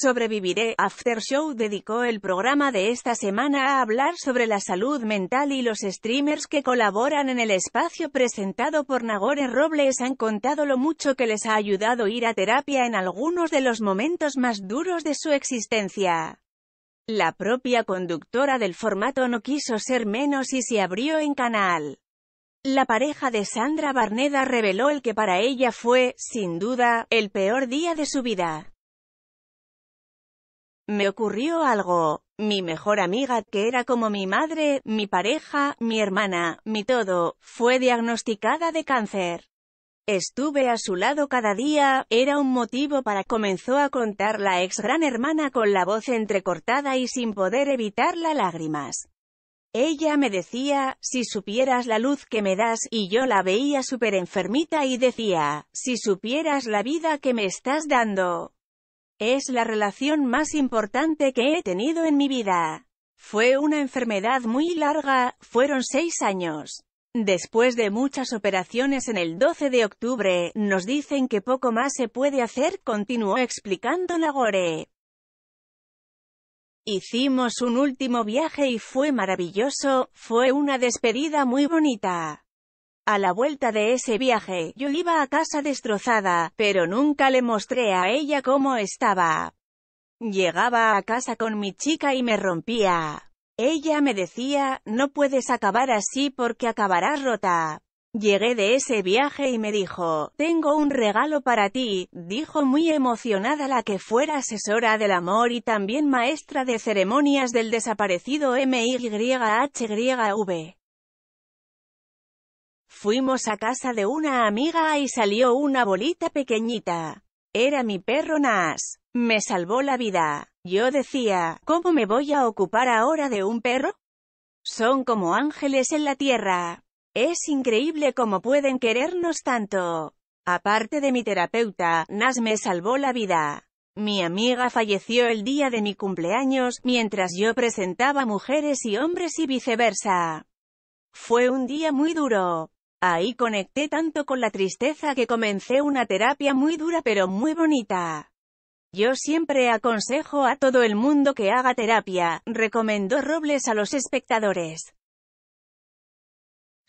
Sobreviviré. After Show dedicó el programa de esta semana a hablar sobre la salud mental y los streamers que colaboran en el espacio presentado por Nagore Robles han contado lo mucho que les ha ayudado ir a terapia en algunos de los momentos más duros de su existencia. La propia conductora del formato no quiso ser menos y se abrió en canal. La pareja de Sandra Barneda reveló el que para ella fue, sin duda, el peor día de su vida. Me ocurrió algo. Mi mejor amiga, que era como mi madre, mi pareja, mi hermana, mi todo, fue diagnosticada de cáncer. Estuve a su lado cada día, era un motivo para comenzó a contar la ex gran hermana con la voz entrecortada y sin poder evitar las lágrimas. Ella me decía, si supieras la luz que me das, y yo la veía súper enfermita y decía, si supieras la vida que me estás dando. Es la relación más importante que he tenido en mi vida. Fue una enfermedad muy larga, fueron seis años. Después de muchas operaciones en el 12 de octubre, nos dicen que poco más se puede hacer, continuó explicando Nagore. Hicimos un último viaje y fue maravilloso, fue una despedida muy bonita. A la vuelta de ese viaje, yo iba a casa destrozada, pero nunca le mostré a ella cómo estaba. Llegaba a casa con mi chica y me rompía. Ella me decía, no puedes acabar así porque acabarás rota. Llegué de ese viaje y me dijo, tengo un regalo para ti, dijo muy emocionada la que fuera asesora del amor y también maestra de ceremonias del desaparecido MYHV. Fuimos a casa de una amiga y salió una bolita pequeñita. Era mi perro Nas. Me salvó la vida. Yo decía, ¿cómo me voy a ocupar ahora de un perro? Son como ángeles en la tierra. Es increíble cómo pueden querernos tanto. Aparte de mi terapeuta, Nas me salvó la vida. Mi amiga falleció el día de mi cumpleaños, mientras yo presentaba mujeres y hombres y viceversa. Fue un día muy duro. Ahí conecté tanto con la tristeza que comencé una terapia muy dura pero muy bonita. Yo siempre aconsejo a todo el mundo que haga terapia, recomendó Robles a los espectadores.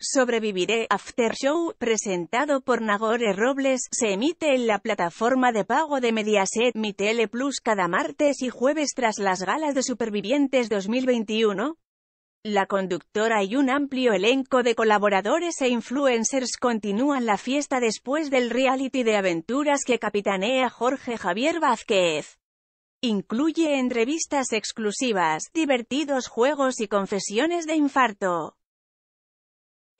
Sobreviviré After Show, presentado por Nagore Robles, se emite en la plataforma de pago de Mediaset Mi Tele Plus cada martes y jueves tras las galas de Supervivientes 2021. La conductora y un amplio elenco de colaboradores e influencers continúan la fiesta después del reality de aventuras que capitanea Jorge Javier Vázquez. Incluye entrevistas exclusivas, divertidos juegos y confesiones de infarto.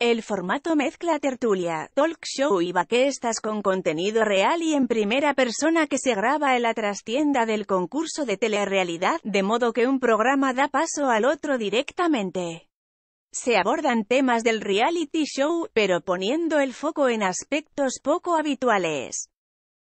El formato mezcla tertulia, talk show y vaquestas con contenido real y en primera persona que se graba en la trastienda del concurso de telerrealidad, de modo que un programa da paso al otro directamente. Se abordan temas del reality show, pero poniendo el foco en aspectos poco habituales.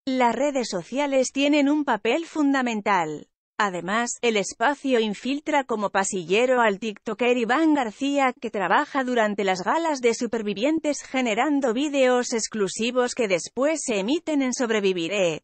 Las redes sociales tienen un papel fundamental. Además, el espacio infiltra como pasillero al tiktoker Iván García, que trabaja durante las galas de supervivientes generando vídeos exclusivos que después se emiten en Sobreviviré.